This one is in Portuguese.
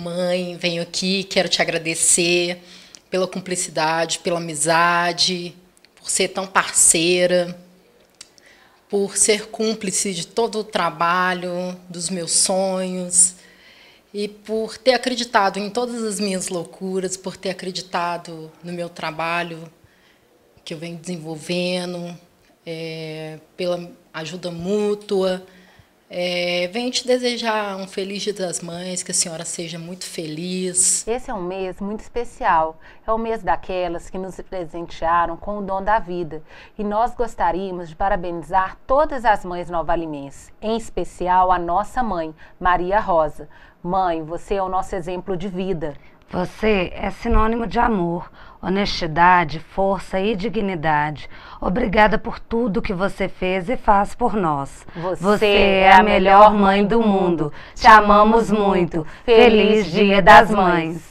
Mãe, venho aqui, quero te agradecer pela cumplicidade, pela amizade, por ser tão parceira, por ser cúmplice de todo o trabalho, dos meus sonhos e por ter acreditado em todas as minhas loucuras, por ter acreditado no meu trabalho que eu venho desenvolvendo, é, pela ajuda mútua. É, venho te desejar um feliz Dia das Mães, que a senhora seja muito feliz. Esse é um mês muito especial. É o mês daquelas que nos presentearam com o dom da vida. E nós gostaríamos de parabenizar todas as mães novalimenses, em especial a nossa mãe, Maria Rosa. Mãe, você é o nosso exemplo de vida. Você é sinônimo de amor, honestidade, força e dignidade. Obrigada por tudo que você fez e faz por nós. Você, você é, é a melhor mãe do mundo. Te amamos muito. Feliz Dia das Mães.